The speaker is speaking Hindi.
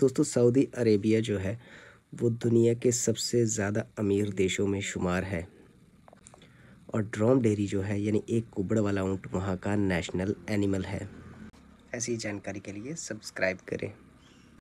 दोस्तों सऊदी अरेबिया जो है वो दुनिया के सबसे ज़्यादा अमीर देशों में शुमार है और ड्रोम डेरी जो है यानी एक कुबड़ वाला ऊँट वहाँ का नेशनल एनिमल है ऐसी जानकारी के लिए सब्सक्राइब करें